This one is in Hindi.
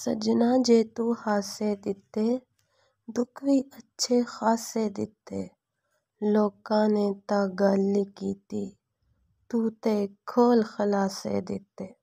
सजना जे तू हासे दिते दुख भी अच्छे खासे दिते लोग ने तां गल की तू ते खोल खलासे दिते